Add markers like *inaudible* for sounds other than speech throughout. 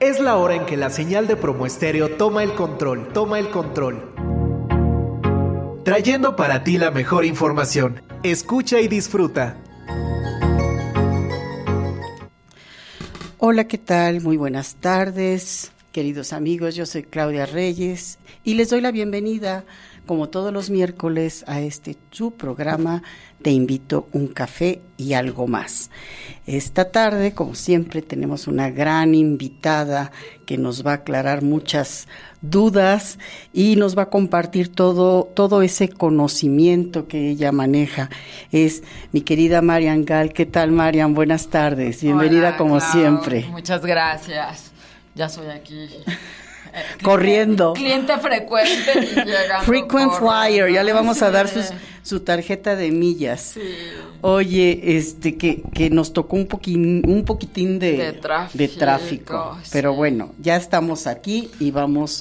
Es la hora en que la señal de promo estéreo toma el control, toma el control. Trayendo para ti la mejor información. Escucha y disfruta. Hola, ¿qué tal? Muy buenas tardes, queridos amigos. Yo soy Claudia Reyes y les doy la bienvenida a como todos los miércoles, a este su programa Te invito un café y algo más. Esta tarde, como siempre, tenemos una gran invitada que nos va a aclarar muchas dudas y nos va a compartir todo, todo ese conocimiento que ella maneja. Es mi querida Marian Gal. ¿Qué tal, Marian? Buenas tardes. Bienvenida como siempre. Muchas gracias. Ya soy aquí corriendo. Cliente frecuente. *laughs* Frequent flyer, ya le vamos a dar su tarjeta de millas. Oye, este, que, nos tocó un, un poquitín de, de tráfico. Pero bueno, ya estamos aquí y vamos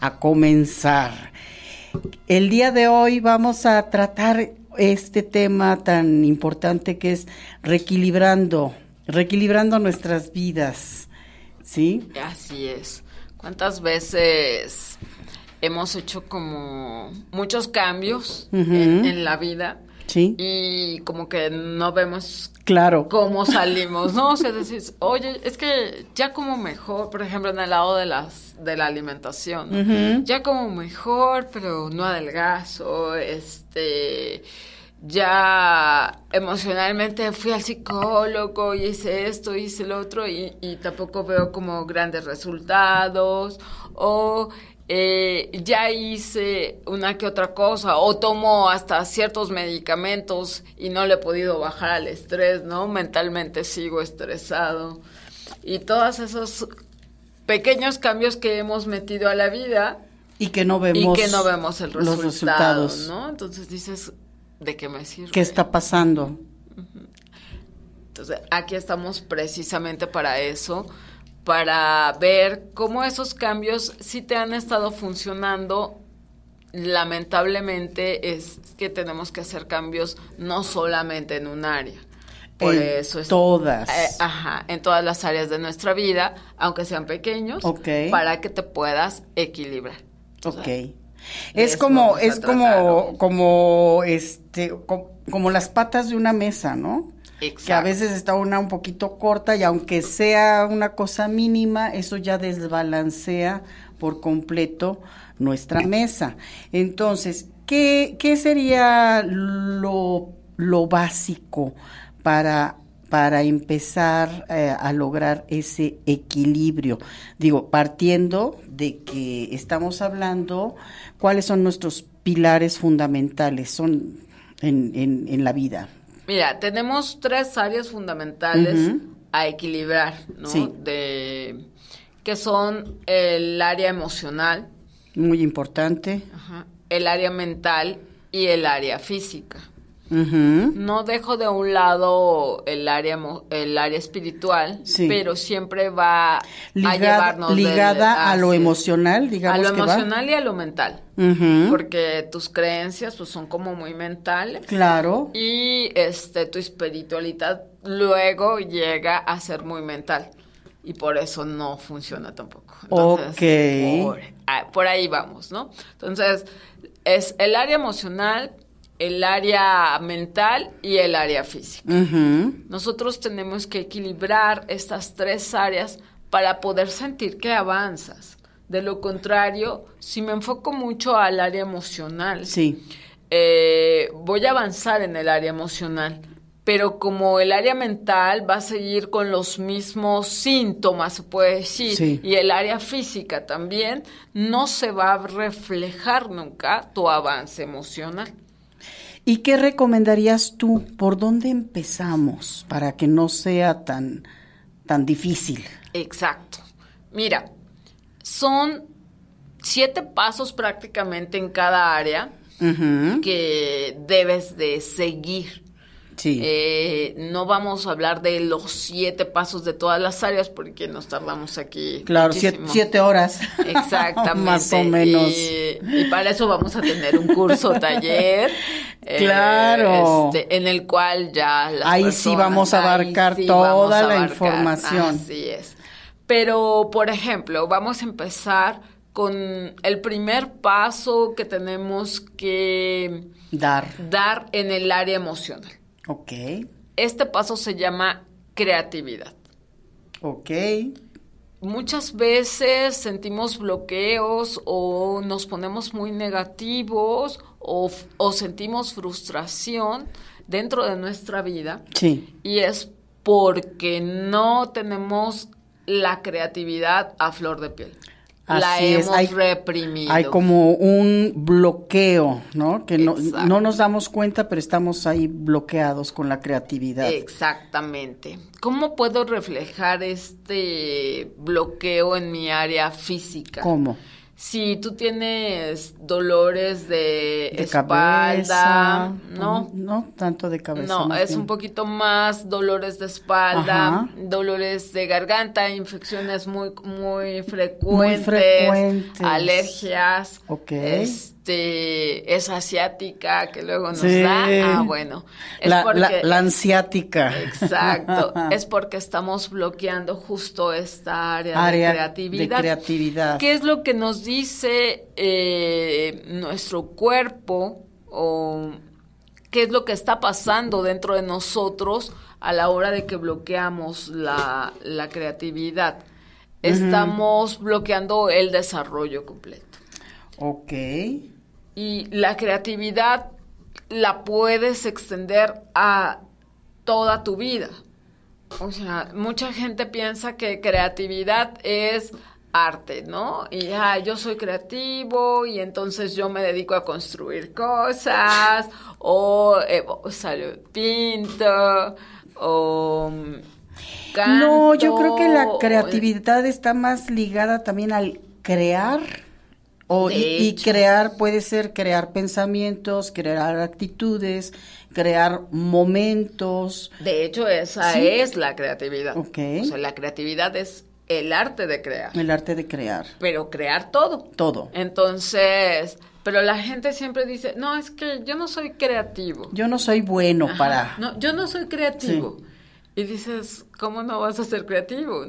a comenzar. El día de hoy vamos a tratar este tema tan importante que es reequilibrando, reequilibrando nuestras vidas. ¿Sí? Así es. ¿Cuántas veces hemos hecho como muchos cambios en, la vida? Sí. Y como que no vemos claro. cómo *laughs* salimos, ¿no? O sea, decís, oye, es que ya como mejor, por ejemplo, en el lado de las de la alimentación, ya como mejor, pero no adelgazo, este ya emocionalmente fui al psicólogo y hice esto, hice lo otro y, tampoco veo como grandes resultados o eh, ya hice una que otra cosa o tomo hasta ciertos medicamentos y no le he podido bajar al estrés, ¿no? Mentalmente sigo estresado y todos esos pequeños cambios que hemos metido a la vida y que no vemos, que no vemos el los resultados, ¿no? Entonces dices, ¿De qué me sirve? ¿Qué está pasando? Entonces, aquí estamos precisamente para eso, para ver cómo esos cambios si te han estado funcionando. Lamentablemente es que tenemos que hacer cambios no solamente en un área. en todas. Eh, ajá, en todas las áreas de nuestra vida, aunque sean pequeños, para que te puedas equilibrar. ok. Es como, es como, como, este, como, las patas de una mesa, ¿no? Exacto. que a veces está una un poquito corta y aunque sea una cosa mínima, eso ya desbalancea por completo nuestra mesa. Entonces, ¿qué, qué sería lo, lo básico para para empezar eh, a lograr ese equilibrio. Digo, partiendo de que estamos hablando cuáles son nuestros pilares fundamentales son en, la vida. Mira, tenemos tres áreas fundamentales a equilibrar, ¿no? que son el área emocional. Muy importante. el área mental y el área física. No dejo de un lado el área el área espiritual, pero siempre va a llevarnos ligada a, lo emocional, digamos a lo emocional y a lo mental, porque tus creencias pues, son como muy mentales. Claro. Y este tu espiritualidad luego llega a ser muy mental y por eso no funciona tampoco. Entonces, por, ah, por ahí vamos, ¿no? Entonces es el área emocional el área mental y el área física. Nosotros tenemos que equilibrar estas tres áreas para poder sentir que avanzas. De lo contrario, si me enfoco mucho al área emocional, sí. Eh, voy a avanzar en el área emocional, pero como el área mental va a seguir con los mismos síntomas, se puede decir, y el área física también, no se va a reflejar nunca tu avance emocional. ¿Y qué recomendarías tú? ¿Por dónde empezamos para que no sea tan, tan difícil? Exacto. Mira, son siete pasos prácticamente en cada área que debes de seguir eh, no vamos a hablar de los siete pasos de todas las áreas porque nos tardamos aquí. Claro, siete, horas. *laughs* Exactamente. Más o menos. Y, para eso vamos a tener un curso taller. *laughs* Eh, claro. este, en el cual ya las Ahí sí vamos a abarcar toda la información. Así es. Pero, por ejemplo, vamos a empezar con el primer paso que tenemos que dar, dar en el área emocional. Ok. Este paso se llama creatividad. Ok. Muchas veces sentimos bloqueos o nos ponemos muy negativos o, sentimos frustración dentro de nuestra vida. Sí. Y es porque no tenemos la creatividad a flor de piel la hemos hay, reprimido. Hay como un bloqueo, ¿no? Que no, no, nos damos cuenta, pero estamos ahí bloqueados con la creatividad. Exactamente. ¿Cómo puedo reflejar este bloqueo en mi área física? ¿Cómo? si tú tienes dolores de, espalda, cabeza, ¿no? No tanto de cabeza. No, es un poquito más dolores de espalda, dolores de garganta, infecciones muy, muy frecuentes, alergias. Ok. Este, es asiática que luego nos da. Ah, bueno. la, porque, la, ansiática. Exacto. *laughs* es porque estamos bloqueando justo esta área, de, creatividad, ¿Qué es lo que nos dice eh, nuestro cuerpo o qué es lo que está pasando dentro de nosotros a la hora de que bloqueamos la, creatividad? Estamos bloqueando el desarrollo completo. Ok y la creatividad la puedes extender a toda tu vida. O sea, mucha gente piensa que creatividad es arte, ¿no? Y ah, yo soy creativo y entonces yo me dedico a construir cosas o, eh, pinto o mm, No, yo creo que la creatividad está más ligada también al crear o, y, crear puede ser crear pensamientos, crear actitudes, crear momentos. De hecho, esa es la creatividad. O sea, la creatividad es el arte de crear. El arte de crear. Pero crear todo. Todo. Entonces, pero la gente siempre dice, no, es que yo no soy creativo. Yo no soy bueno para... No, yo no soy creativo. Y dices, ¿cómo no vas a ser creativo?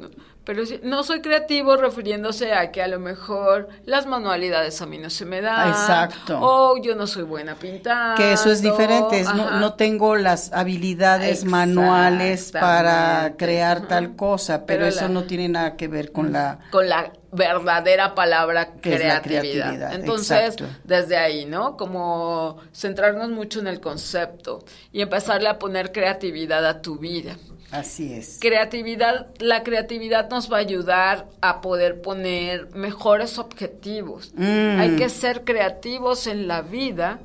pero no soy creativo refiriéndose a que a lo mejor las manualidades a mí no se me dan. Exacto. O yo no soy buena pintando. Que eso es diferente, no, tengo las habilidades manuales para crear tal cosa, pero, eso no tiene nada que ver con la... Con la verdadera palabra creatividad. Entonces, desde ahí, ¿no? Como centrarnos mucho en el concepto y empezarle a poner creatividad a tu vida. Así es. Creatividad, la creatividad nos va a ayudar a poder poner mejores objetivos. Mm. Hay que ser creativos en la vida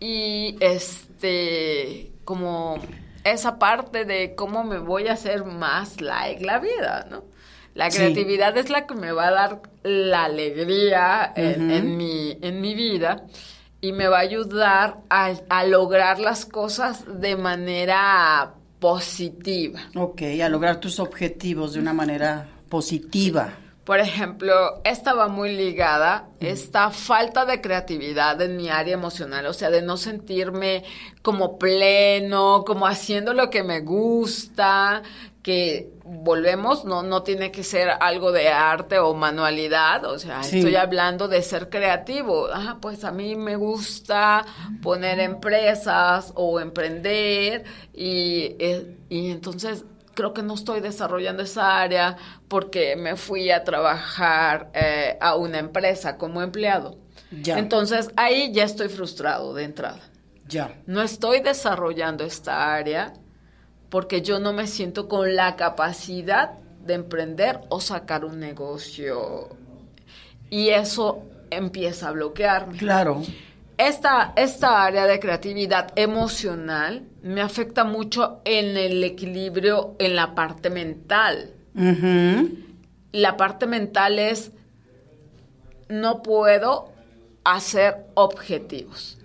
y este como esa parte de cómo me voy a hacer más like la vida, ¿no? La creatividad es la que me va a dar la alegría en, mi, en mi vida y me va a ayudar a, a lograr las cosas de manera positiva. Ok, a lograr tus objetivos de una manera positiva. Por ejemplo, estaba muy ligada, esta falta de creatividad en mi área emocional, o sea, de no sentirme como pleno, como haciendo lo que me gusta, que volvemos, no, no tiene que ser algo de arte o manualidad, o sea, estoy hablando de ser creativo. Ah, pues a mí me gusta poner empresas o emprender y, eh, y entonces creo que no estoy desarrollando esa área porque me fui a trabajar eh, a una empresa como empleado. Ya. Entonces ahí ya estoy frustrado de entrada. Ya. No estoy desarrollando esta área porque yo no me siento con la capacidad de emprender o sacar un negocio. Y eso empieza a bloquearme. Claro. Esta, área de creatividad emocional me afecta mucho en el equilibrio en la parte mental. La parte mental es, no puedo hacer objetivos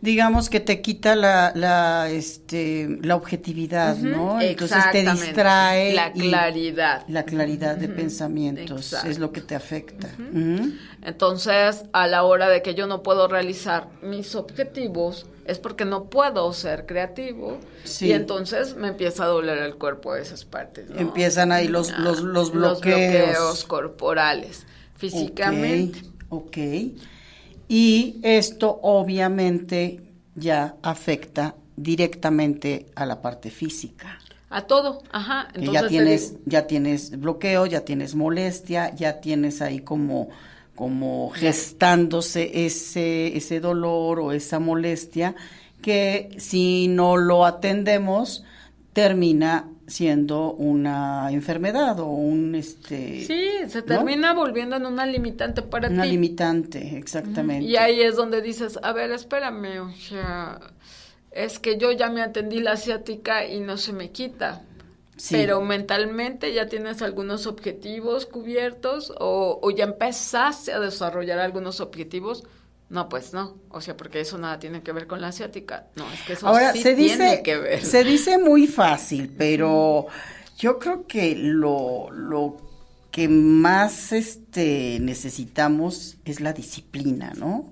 digamos que te quita la, la, este, la objetividad, ¿no? Entonces te distrae. La claridad. La claridad de pensamientos es lo que te afecta. Entonces, a la hora de que yo no puedo realizar mis objetivos, es porque no puedo ser creativo sí. y entonces me empieza a doler el cuerpo de esas partes. Empiezan ahí los, los, bloqueos. corporales, físicamente. Ok. okay. Y esto obviamente ya afecta directamente a la parte física. A todo, ajá. Entonces, ya tienes, ya tienes bloqueo, ya tienes molestia, ya tienes ahí como, como gestándose ese, ese dolor o esa molestia que si no lo atendemos termina siendo una enfermedad o un este sí se termina volviendo en una limitante para ti una limitante exactamente y ahí es donde dices a ver espérame o sea es que yo ya me atendí la asiática y no se me quita pero mentalmente ya tienes algunos objetivos cubiertos o, o ya empezaste a desarrollar algunos objetivos no, pues no. O sea, porque eso nada tiene que ver con la asiática. No, es que eso sí se dice, tiene que ver. Se dice muy fácil, pero yo creo que lo, lo que más este, necesitamos es la disciplina, ¿no?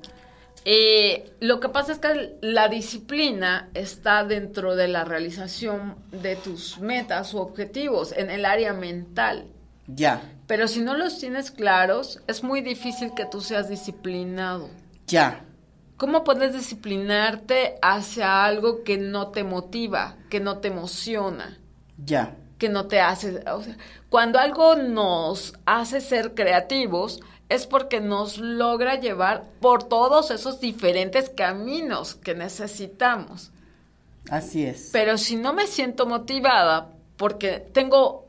Eh, lo que pasa es que la disciplina está dentro de la realización de tus metas o objetivos en el área mental. Ya. Pero si no los tienes claros, es muy difícil que tú seas disciplinado ya. ¿Cómo puedes disciplinarte hacia algo que no te motiva, que no te emociona? Ya. Que no te hace... O sea, cuando algo nos hace ser creativos, es porque nos logra llevar por todos esos diferentes caminos que necesitamos. Así es. Pero si no me siento motivada porque tengo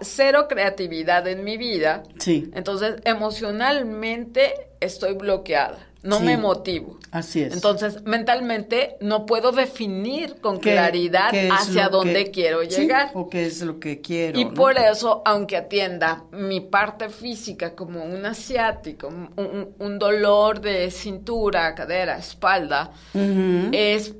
cero creatividad en mi vida, sí. entonces emocionalmente estoy bloqueada no me motivo. Así es. Entonces, mentalmente no puedo definir con claridad hacia dónde quiero llegar. o qué es lo que quiero. Y por eso, aunque atienda mi parte física como un asiático, un, dolor de cintura, cadera, espalda, es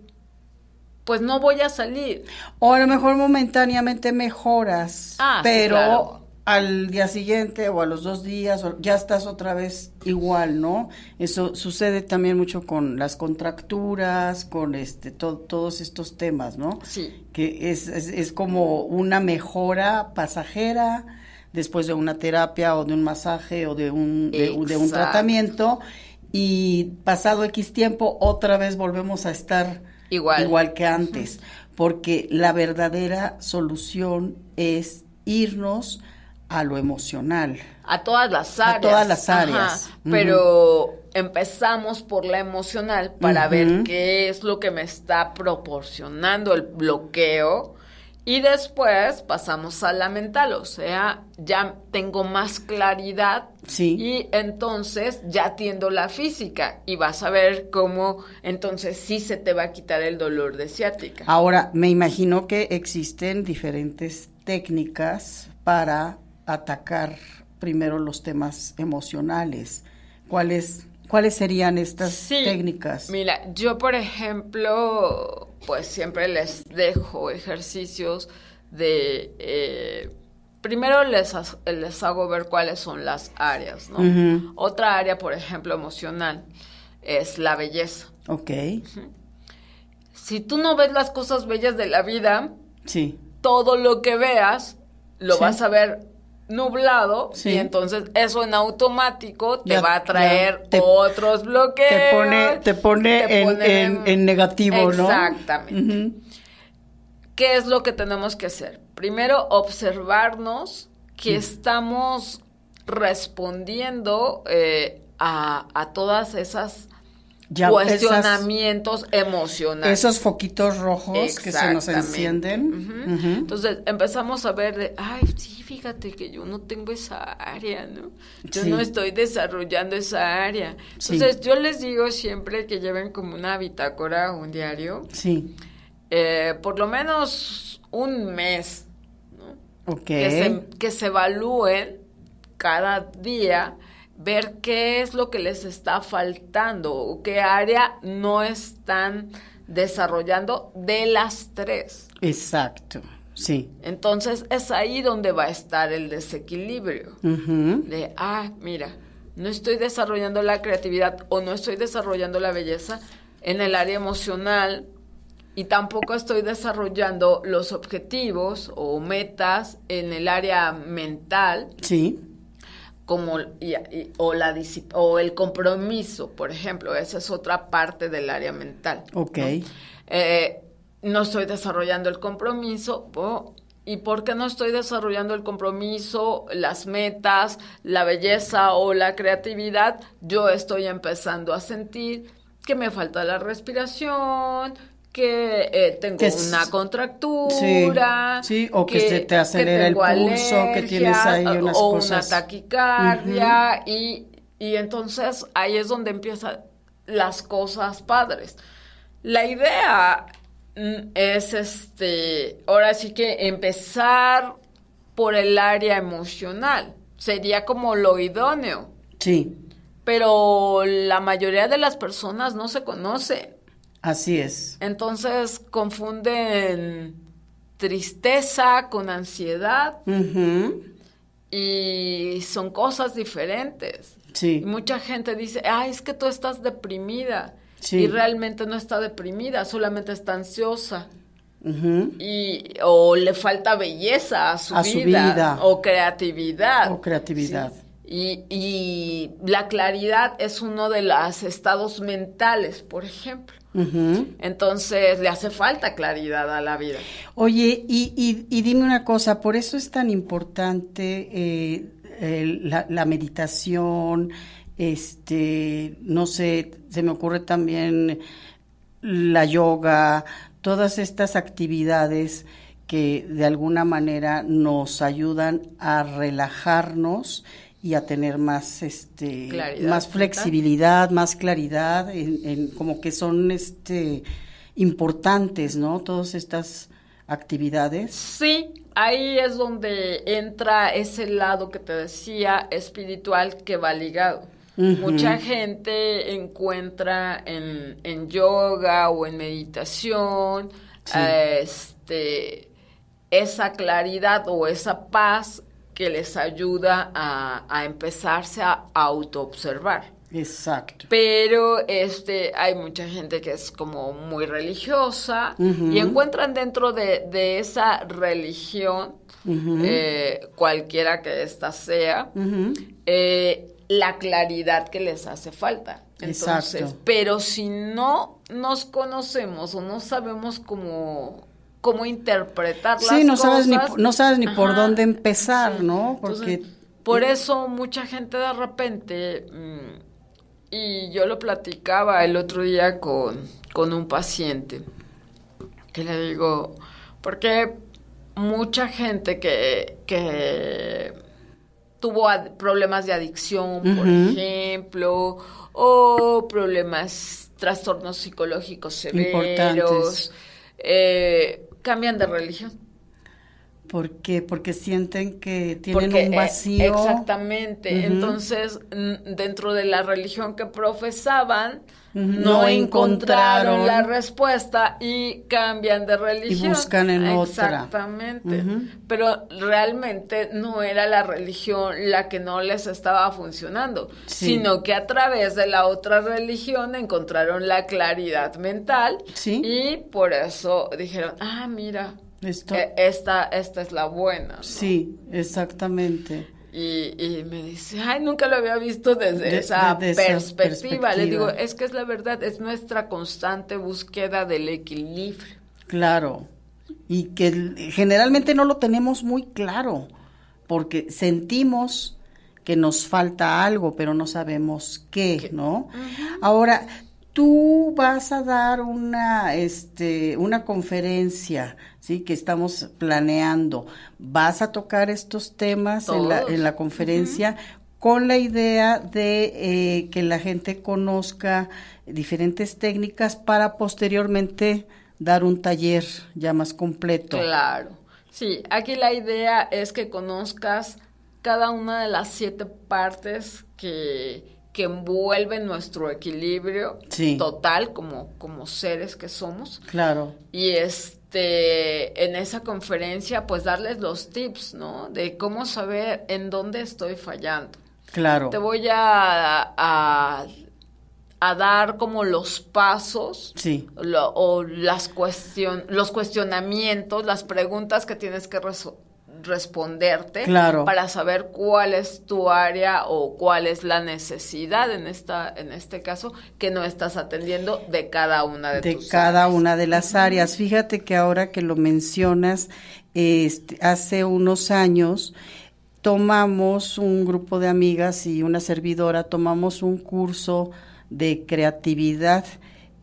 pues no voy a salir. O a lo mejor momentáneamente mejoras, ah, pero al día siguiente o a los dos días ya estás otra vez igual, ¿no? Eso sucede también mucho con las contracturas, con este todos estos temas, ¿no? Sí. Que es, es, como una mejora pasajera después de una terapia o de un masaje o de un, de, un tratamiento y pasado X tiempo otra vez volvemos a estar igual que antes, porque la verdadera solución es irnos a lo emocional. A todas las áreas. A todas las áreas. Pero empezamos por la emocional para ver qué es lo que me está proporcionando el bloqueo. Y después pasamos a la mental, o sea, ya tengo más claridad sí. y entonces ya atiendo la física y vas a ver cómo entonces sí se te va a quitar el dolor de ciática. Ahora, me imagino que existen diferentes técnicas para atacar primero los temas emocionales. ¿Cuáles, cuáles serían estas técnicas? Mira, yo por ejemplo, pues siempre les dejo ejercicios de... Eh, primero les, les hago ver cuáles son las áreas, ¿no? Otra área, por ejemplo, emocional, es la belleza. Ok. Si tú no ves las cosas bellas de la vida, sí. todo lo que veas lo vas a ver nublado y entonces eso en automático te va a traer otros bloques. Te pone, te pone, en, negativo, ¿no? Exactamente. ¿Qué es lo que tenemos que hacer? Primero, observarnos que mm. estamos respondiendo eh, a, a todas esas cuestionamientos emocionales. Esos foquitos rojos que se nos encienden. Entonces empezamos a ver de, ay, sí, fíjate que yo no tengo esa área, ¿no? Yo no estoy desarrollando esa área. Entonces yo les digo siempre que lleven como una bitácora o un diario. Sí. Eh, por lo menos un mes. ¿no? Okay. Que que se evalúen cada día ver qué es lo que les está faltando o qué área no están desarrollando de las tres. Exacto. Sí. Entonces es ahí donde va a estar el desequilibrio. De, ah, mira, no estoy desarrollando la creatividad o no estoy desarrollando la belleza en el área emocional y tampoco estoy desarrollando los objetivos o metas en el área mental. Sí como o, la o el compromiso, por ejemplo, esa es otra parte del área mental. Ok. Eh, ¿no? estoy desarrollando el compromiso, ¿y por qué no estoy desarrollando el compromiso, las metas, la belleza o la creatividad? Yo estoy empezando a sentir que me falta la respiración, que eh, tengo una contractura. o que, te acelera el pulso, que tienes ahí o una taquicardia. y, y entonces ahí es donde empiezan las cosas padres. La idea mm, es este, ahora sí que empezar por el área emocional. Sería como lo idóneo. Sí. Pero la mayoría de las personas no se conocen. Así es. Entonces confunden tristeza con ansiedad y son cosas diferentes. Sí. mucha gente dice, ah, es que tú estás deprimida. Y realmente no está deprimida, solamente está ansiosa. y, o le falta belleza a su, a vida, su vida, o creatividad. O creatividad. Sí. Y, la claridad es uno de los estados mentales, por ejemplo. Entonces le hace falta claridad a la vida. Oye, y, dime una cosa, por eso es tan importante eh, la, la, meditación, este, no sé, se me ocurre también la yoga, todas estas actividades que de alguna manera nos ayudan a relajarnos y a tener más este más flexibilidad, más claridad en, como que son este importantes, ¿no? Todas estas actividades. Sí, ahí es donde entra ese lado que te decía espiritual que va ligado. Mucha gente encuentra en, yoga o en meditación este, esa claridad o esa paz que les ayuda a, empezarse a autoobservar. Exacto. Pero este, hay mucha gente que es como muy religiosa y encuentran dentro de, esa religión, eh, cualquiera que ésta sea, eh, la claridad que les hace falta. Entonces, pero si no nos conocemos o no sabemos cómo cómo interpretar las sí, no sabes ni, no sabes ni por dónde empezar, ¿no? Porque... por eso mucha gente de repente, mm, y yo lo platicaba el otro día con, un paciente, que le digo, porque mucha gente que, tuvo problemas de adicción, por ejemplo, o problemas, trastornos psicológicos severos, eh, cambian de religión. ¿Por Porque sienten que tienen un eh, vacío. exactamente. Entonces, dentro de la religión que profesaban, no, encontraron, la respuesta y cambian de religión. Y buscan en otra. Exactamente. Pero realmente no era la religión la que no les estaba funcionando, sino que a través de la otra religión encontraron la claridad mental. Y por eso dijeron, ah, mira, e-, esta, esta es la buena. Sí, exactamente. Y, me dice, ay, nunca lo había visto desde esa, perspectiva. Le digo, es que es la verdad, es nuestra constante búsqueda del equilibrio. Claro, y que generalmente no lo tenemos muy claro, porque sentimos que nos falta algo, pero no sabemos qué, ¿no? Ahora, tú vas a dar una, este, una conferencia, ¿sí? Que estamos planeando. Vas a tocar estos temas en la, conferencia. con la idea de eh, que la gente conozca diferentes técnicas para posteriormente dar un taller ya más completo. Claro, sí, aquí la idea es que conozcas cada una de las siete partes que, que envuelve nuestro equilibrio total como, como seres que somos. Claro. Y este, en esa conferencia, pues darles los tips, ¿no? De cómo saber en dónde estoy fallando. Claro. Te voy a, dar como los pasos. Sí. o las los cuestionamientos, las preguntas que tienes que resolver responderte claro. para saber cuál es tu área o cuál es la necesidad en esta en este caso que no estás atendiendo de cada una de, de cada una de las áreas. Fíjate que ahora que lo mencionas, este, hace unos años tomamos un grupo de amigas y una servidora tomamos un curso de creatividad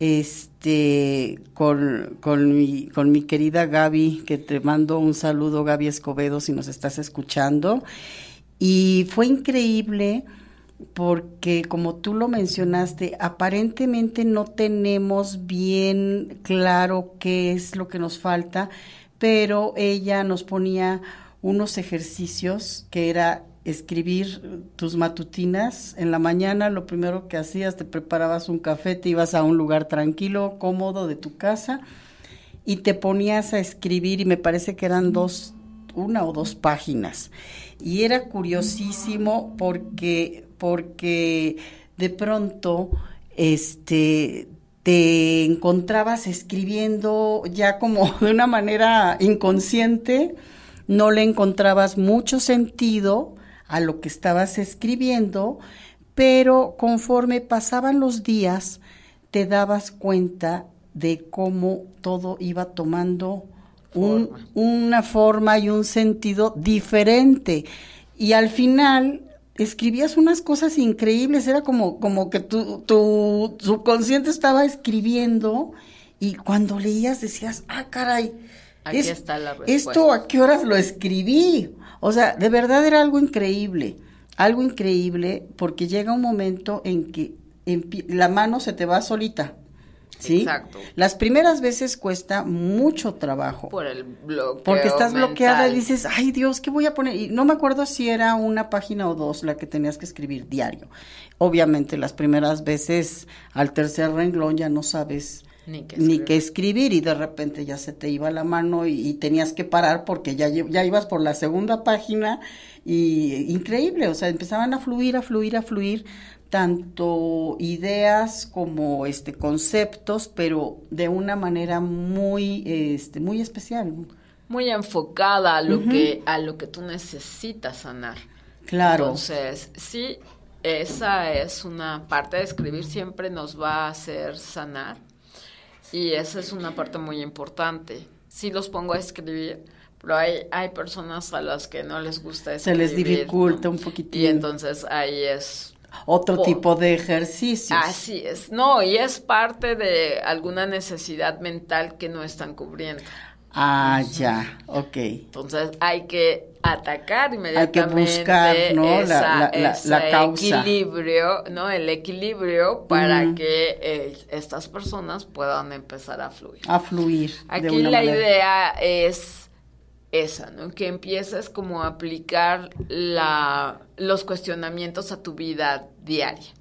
este, con, mi, con mi querida Gaby, que te mando un saludo, Gaby Escobedo, si nos estás escuchando. Y fue increíble porque, como tú lo mencionaste, aparentemente no tenemos bien claro qué es lo que nos falta, pero ella nos ponía unos ejercicios que era escribir tus matutinas. En la mañana lo primero que hacías, te preparabas un café, te ibas a un lugar tranquilo, cómodo de tu casa y te ponías a escribir y me parece que eran dos, una o dos páginas. Y era curiosísimo porque, porque de pronto este, te encontrabas escribiendo ya como *laughs* de una manera inconsciente no le encontrabas mucho sentido a lo que estabas escribiendo, pero conforme pasaban los días te dabas cuenta de cómo todo iba tomando una forma y un sentido diferente. Y al final escribías unas cosas increíbles, era como, como que tu, subconsciente estaba escribiendo y cuando leías decías, ah, caray, esto a qué horas lo escribí o sea, de verdad era algo increíble, algo increíble, porque llega un momento en que la mano se te va solita. ¿Sí? Exacto. Las primeras veces cuesta mucho trabajo. Por el bloqueo. Porque estás bloqueada y dices, ay Dios, ¿qué voy a poner? Y no me acuerdo si era una página o dos la que tenías que escribir diario. Obviamente, las primeras veces, al tercer renglón, ya no sabes ni que, escribir. y de repente ya se te iba la mano y, tenías que parar porque ya, ya ibas por la segunda página y increíble, o sea, empezaban a fluir, a fluir, a fluir tanto ideas como este conceptos, pero de una manera muy este muy especial, muy enfocada a lo que a lo que tú necesitas sanar. Claro. Entonces, sí, esa es una parte de escribir siempre nos va a hacer sanar y esa es una parte muy importante. Sí los pongo a escribir, pero hay, hay personas a las que no les gusta escribir. Se les dificulta un poquitín. Y entonces ahí es... Otro tipo de ejercicios. Así es. No, y es parte de alguna necesidad mental que no están cubriendo. Ah, ya, ok. Entonces hay que atacar inmediatamente. Hay que buscar, ¿no? la, la, causa. equilibrio, ¿no? El equilibrio para que eh, estas personas puedan empezar a fluir. A fluir. Aquí la idea es esa, ¿no? Que empieces como a aplicar los cuestionamientos a tu vida diaria.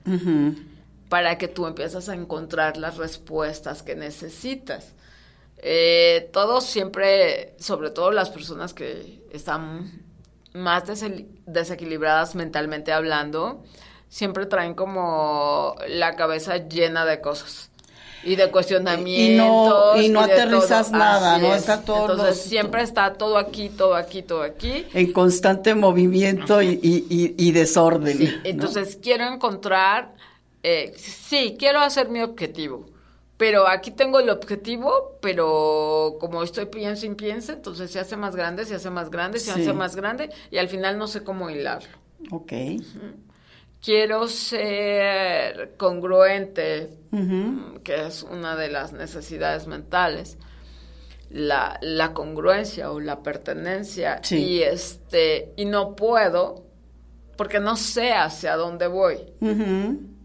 Para que tú empiezas a encontrar las respuestas que necesitas. Eh, todos siempre, sobre todo las personas que están más desequilibradas mentalmente hablando, siempre traen como la cabeza llena de cosas. Y de cuestionamientos. Y no, aterrizas nada, ¿no? Está todo. Entonces, siempre está todo aquí, todo aquí, todo aquí. En constante movimiento y, desorden. Entonces, quiero encontrar. Eh, sí, quiero hacer mi objetivo pero aquí tengo el objetivo, pero como estoy pienso y pienso, entonces se hace más grande, se hace más grande, se hace más grande y al final no sé cómo hilarlo. Ok. Quiero ser congruente, que es una de las necesidades mentales, la, congruencia o la pertenencia y este y no puedo porque no sé hacia dónde voy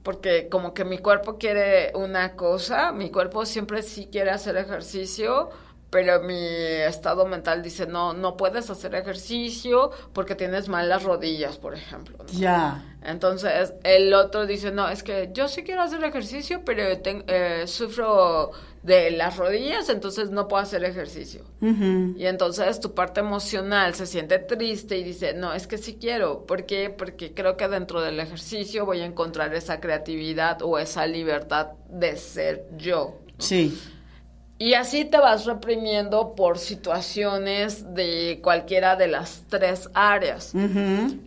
porque como que mi cuerpo quiere una cosa, mi cuerpo siempre sí quiere hacer ejercicio pero mi estado mental dice, no, no puedes hacer ejercicio porque tienes malas rodillas, por ejemplo. Ya. Entonces el otro dice, no, es que yo sí quiero hacer ejercicio, pero eh, sufro de las rodillas, entonces no puedo hacer ejercicio. Y entonces tu parte emocional se siente triste y dice, no, es que sí quiero. ¿Por qué? Porque creo que dentro del ejercicio voy a encontrar esa creatividad o esa libertad de ser yo. Sí. Y así te vas reprimiendo por situaciones de cualquiera de las tres áreas.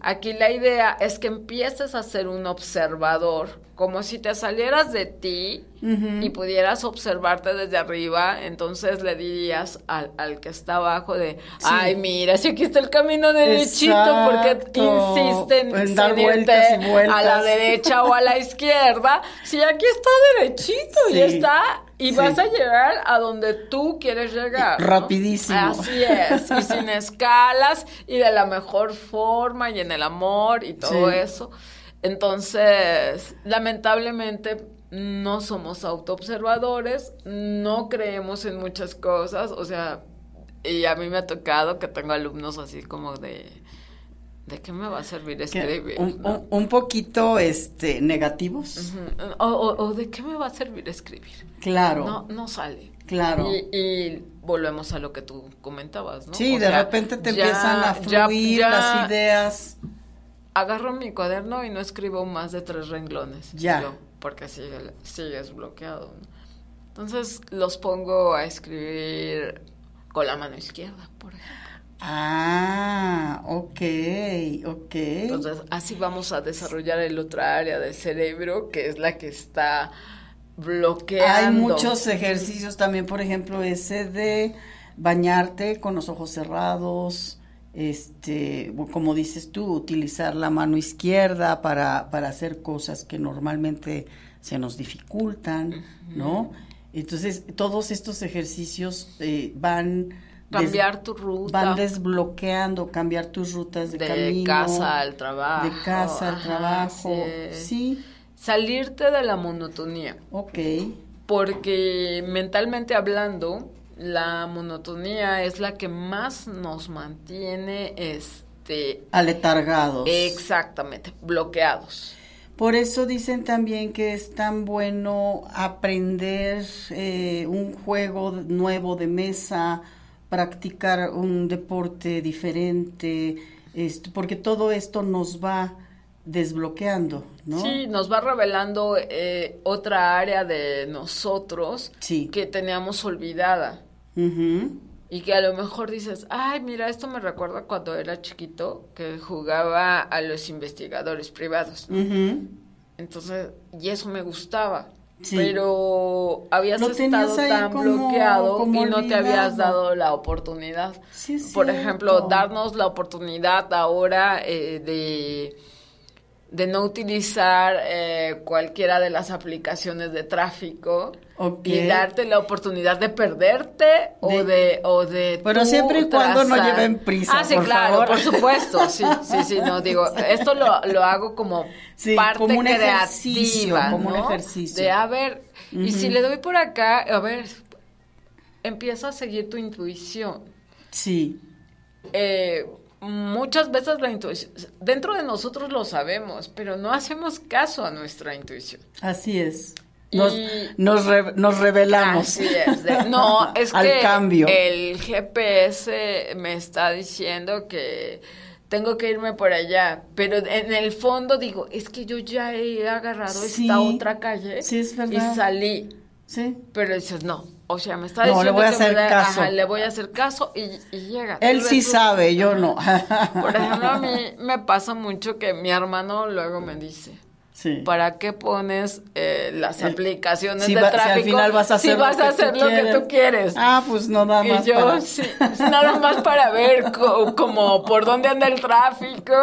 Aquí la idea es que empieces a ser un observador, como si te salieras de ti y pudieras observarte desde arriba, entonces le dirías al, al que está abajo de, ay, mira, si aquí está el camino derechito, porque insisten en, dar a la derecha o a la *laughs* izquierda, si aquí está derechito y está y vas a llegar a donde tú quieres llegar. Rapidísimo. Así es. Y sin *laughs* escalas y de la mejor forma y en el amor y todo eso. Entonces, lamentablemente no somos autoobservadores, no creemos en muchas cosas, o sea, y a mí me ha tocado que tengo alumnos así como de ¿De qué me va a servir escribir? Este un, poquito este, negativos. o, de qué me va a servir escribir. Claro. No, sale. Claro. Y, volvemos a lo que tú comentabas, ¿no? Sí, de repente te empiezan a fluir las ideas. Agarro mi cuaderno y no escribo más de tres renglones. Ya. Yo, porque sigue, sigues bloqueado. Entonces los pongo a escribir con la mano izquierda, por ejemplo. Ah, ok, ok. Entonces, así vamos a desarrollar el otra área del cerebro, que es la que está bloqueando. Hay muchos ejercicios también, por ejemplo, ese de bañarte con los ojos cerrados, este, como dices tú, utilizar la mano izquierda para, para hacer cosas que normalmente se nos dificultan, ¿no? Entonces, todos estos ejercicios eh, van cambiar tu ruta. Van desbloqueando, cambiar tus rutas de, camino. De casa al trabajo. De casa al trabajo, sí. Salirte de la monotonía. Ok. Porque mentalmente hablando, la monotonía es la que más nos mantiene este aletargados. Exactamente, bloqueados. Por eso dicen también que es tan bueno aprender eh, un juego nuevo de mesa practicar un deporte diferente, porque todo esto nos va desbloqueando, ¿no? Sí, nos va revelando eh, otra área de nosotros que teníamos olvidada. Y que a lo mejor dices, ay, mira, esto me recuerda cuando era chiquito que jugaba a los investigadores privados. Entonces, y eso me gustaba. Pero habías estado tan bloqueado y no te habías dado la oportunidad. Por ejemplo, darnos la oportunidad ahora eh, de de no utilizar eh, cualquiera de las aplicaciones de tráfico y darte la oportunidad de perderte o de pero siempre y cuando no lleven prisa ah sí claro por supuesto sí sí sí no *laughs* digo esto lo, hago como parte un creativa ejercicio, como un ejercicio de a ver y si le doy por acá a ver empiezo a seguir tu intuición sí eh, muchas veces la intuición, dentro de nosotros lo sabemos, pero no hacemos caso a nuestra intuición. Así es. Nos, nos, revelamos. Así es. no, *laughs* es que el GPS me está diciendo que tengo que irme por allá, pero en el fondo digo, es que yo ya he agarrado esta otra calle y salí. Sí. Pero dices, no, o sea, me está diciendo que le voy a que hacer caso. le voy a hacer caso y, llega. Él sí sabe, yo no. *laughs* Por ejemplo, a mí me pasa mucho que mi hermano luego me dice, ¿Para qué pones eh, las aplicaciones de tráfico? Si al final vas a hacer, lo, que tú quieres. Ah, pues no, nada más. Y yo, para... sí, nada más para ver como por dónde anda el tráfico,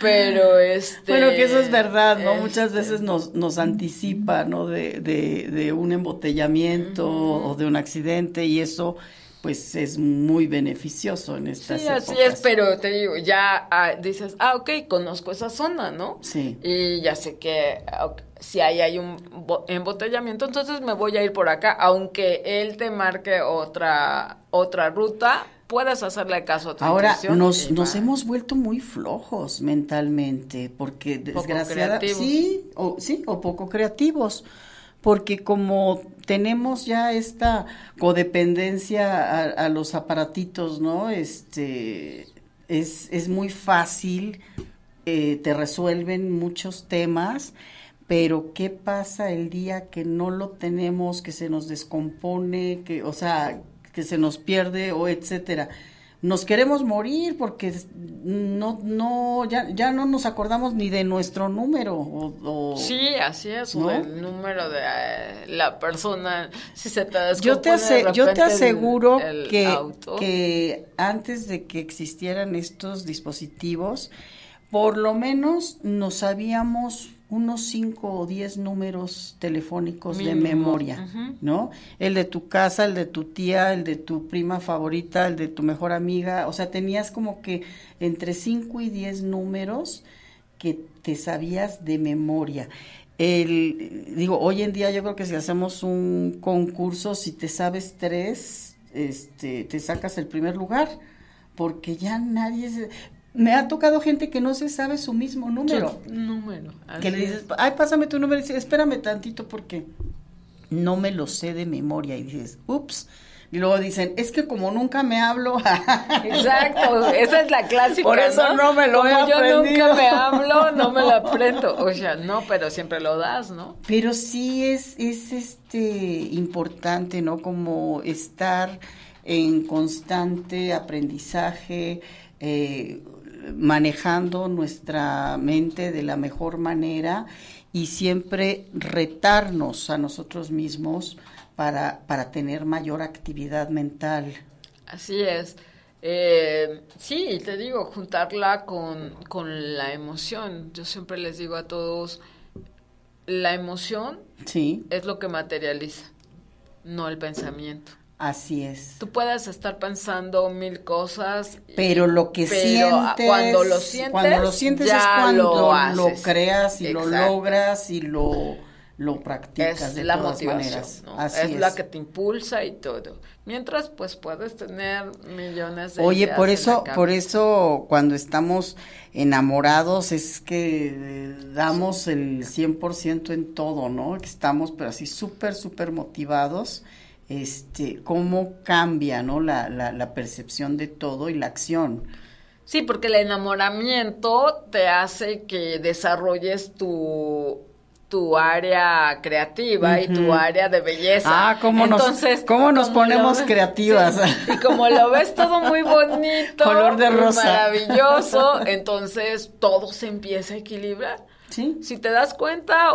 pero este. Bueno, que eso es verdad, ¿no? Muchas este, veces nos, nos anticipa, ¿no? De, de, un embotellamiento o de un accidente y eso pues es muy beneficioso en estas sí, así es, pero te digo, ya ah, dices, ah, ok, conozco esa zona, ¿no? Sí. Y ya sé que si ahí hay un embotellamiento, entonces me voy a ir por acá, aunque él te marque otra, otra ruta, puedes hacerle caso a tu Ahora, Ahora, nos, hemos vuelto muy flojos mentalmente, porque desgraciadamente, sí o, sí, o poco creativos, porque como tenemos ya esta codependencia a, los aparatitos, ¿no? Este, es, es muy fácil, eh, te resuelven muchos temas, pero ¿qué pasa el día que no lo tenemos, que se nos descompone, que, o sea, que se nos pierde o etcétera. Nos queremos morir porque no, no, ya, ya no nos acordamos ni de nuestro número. O, sí, así es, o el número de eh, la persona, si se te yo te, yo te aseguro que, que antes de que existieran estos dispositivos, por lo menos nos habíamos unos cinco o diez números telefónicos de memoria, ¿no? El de tu casa, el de tu tía, el de tu prima favorita, el de tu mejor amiga, o sea, tenías como que entre 5 y 10 números que te sabías de memoria. El, digo, hoy en día yo creo que si hacemos un concurso, si te sabes tres, este, te sacas el primer lugar porque ya nadie se, me ha tocado gente que no se sabe su mismo número. número. Que le dices, ay, pásame tu número. Y dice, espérame tantito porque no me lo sé de memoria. Y dices, ups. Y luego dicen, es que como nunca me hablo. *laughs* Exacto, esa es la clásica. Por eso no, me lo he aprendido. yo nunca me hablo, no, me lo *laughs* aprendo. O sea, no, pero siempre lo das, ¿no? Pero sí es, es este importante, ¿no? Como estar en constante aprendizaje. Eh, manejando nuestra mente de la mejor manera y siempre retarnos a nosotros mismos para, tener mayor actividad mental. Así es. Eh, sí, te digo, juntarla con, con, la emoción. Yo siempre les digo a todos, la emoción sí. es lo que materializa, no el pensamiento. Así es. Tú puedes estar pensando mil cosas. Pero lo que sientes. Cuando lo sientes. Cuando lo sientes es cuando lo, creas y lo logras y lo, lo practicas es de la todas maneras. es, la que te impulsa y todo. Mientras, pues puedes tener millones de. Oye, por eso, por eso cuando estamos enamorados es que damos el 100% en todo, ¿no? Estamos, pero así súper, súper motivados este, cómo cambia ¿no? La, la, percepción de todo y la acción. Sí, porque el enamoramiento te hace que desarrolles tu, tu área creativa y tu área de belleza. Ah, cómo nos, cómo nos ponemos creativas. y como lo ves todo muy *laughs* bonito, color de rosa. Maravilloso, entonces todo se empieza a equilibrar. Si te das cuenta,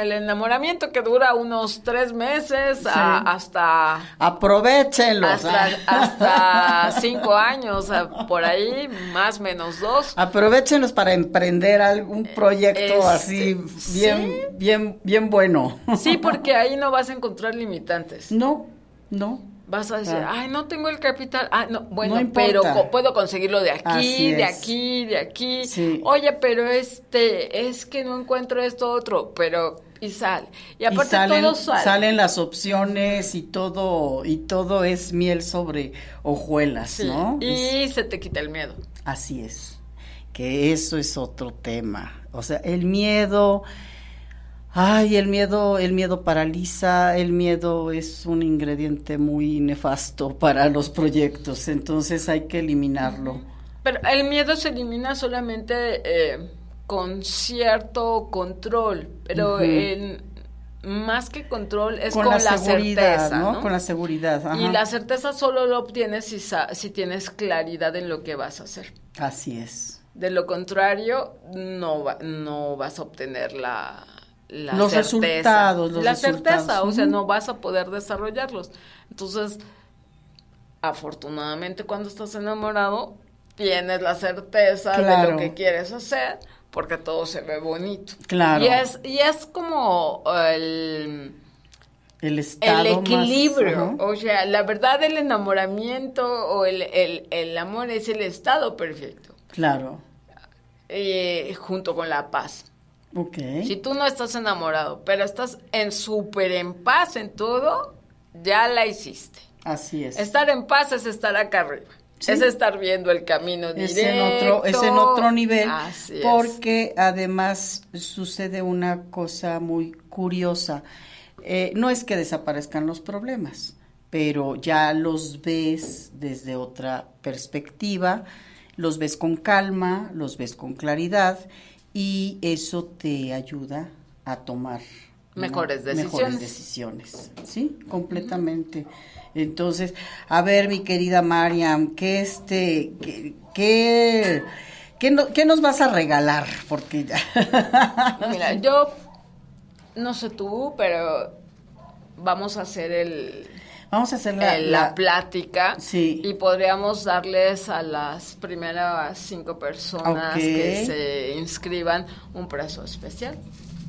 el enamoramiento que dura unos tres meses hasta... Aprovechenlos. Hasta, *laughs* cinco años, por ahí, más menos dos. Aprovechenlos para emprender algún eh, proyecto este, así bien, bien, bien bueno. Sí, porque *laughs* ahí no vas a encontrar limitantes. No, no vas a decir, ay, no tengo el capital, ah, no, bueno, pero puedo conseguirlo de aquí, de aquí, de aquí, oye, pero este, es que no encuentro esto otro, pero y sale. Y aparte salen, todo sale. Salen las opciones y todo, y todo es miel sobre hojuelas, ¿no? Y se te quita el miedo. Así es, que eso es otro tema, o sea, el miedo Ay, el miedo, el miedo paraliza, el miedo es un ingrediente muy nefasto para los proyectos, entonces hay que eliminarlo. Pero el miedo se elimina solamente eh, con cierto control, pero más que control es con, la, certeza, ¿no? Con la seguridad. Y la certeza solo lo obtienes si, si tienes claridad en lo que vas a hacer. Así es. De lo contrario, no, no vas a obtener la los resultados. la certeza, o sea, no vas a poder desarrollarlos. Entonces, afortunadamente cuando estás enamorado, tienes la certeza de lo que quieres hacer, porque todo se ve bonito. Claro. Y es, y es como el... El, equilibrio, o sea, la verdad el enamoramiento o el, amor es el estado perfecto. Claro. Eh, junto con la paz. Si tú no estás enamorado, pero estás en súper en paz en todo, ya la hiciste. Así es. Estar en paz es estar acá arriba. Es estar viendo el camino directo. Es en otro, es en otro nivel. porque además sucede una cosa muy curiosa. Eh, no es que desaparezcan los problemas, pero ya los ves desde otra perspectiva, los ves con calma, los ves con claridad y eso te ayuda a tomar mejores decisiones. ¿sí? Completamente. Entonces, a ver, mi querida Mariam, ¿qué este, qué, qué, nos vas a regalar? Porque ya. mira, yo no sé tú, pero vamos a hacer el Vamos a hacer la, plática y podríamos darles a las primeras cinco personas que se inscriban un precio especial.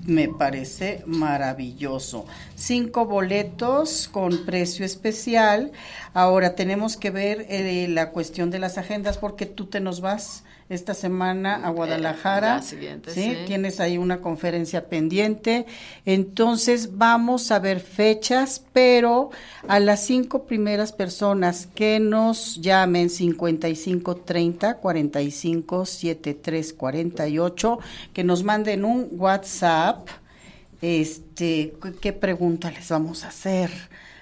Me parece maravilloso. Cinco boletos con precio especial. Ahora tenemos que ver eh, la cuestión de las agendas porque tú te nos vas esta semana a eh, Guadalajara. ¿sí? Tienes ahí una conferencia pendiente. Entonces vamos a ver fechas, pero a las cinco primeras personas que nos llamen 5530 45 48, que nos manden un WhatsApp, este, ¿qué pregunta les vamos a hacer?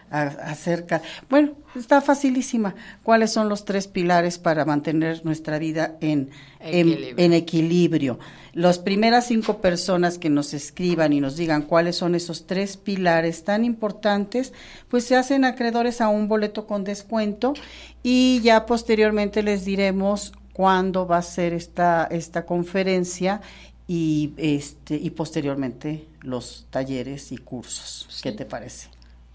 acerca. Bueno, está facilísima. ¿Cuáles son los tres pilares para mantener nuestra vida en equilibrio. En, Las primeras cinco personas que nos escriban y nos digan cuáles son esos tres pilares tan importantes, pues se hacen acreedores a un boleto con descuento y ya posteriormente les diremos cuándo va a ser esta, esta conferencia y este y posteriormente los talleres y cursos. ¿Qué te parece?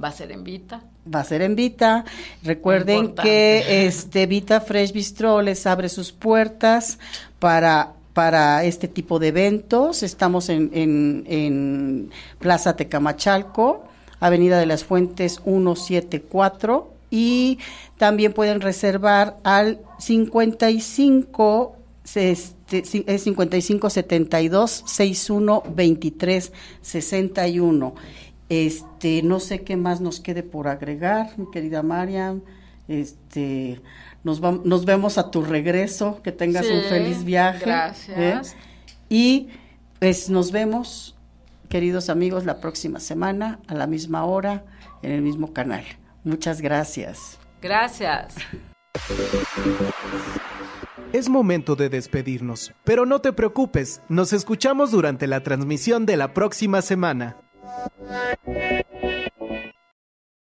Va a ser en Vita. Va a ser en Vita. Recuerden que este Vita Fresh Bistro les abre sus puertas para para este tipo de eventos. Estamos en, Plaza Tecamachalco, Avenida de las Fuentes 174 y también pueden reservar al 55 este, 55 61 este, no sé qué más nos quede por agregar, mi querida Mariam. Este, nos, vemos a tu regreso, que tengas un feliz viaje. ¿eh? Gracias. Y pues nos vemos, queridos amigos, la próxima semana, a la misma hora, en el mismo canal. Muchas gracias. Gracias. Es momento de despedirnos, pero no te preocupes, nos escuchamos durante la transmisión de la próxima semana. Thank you.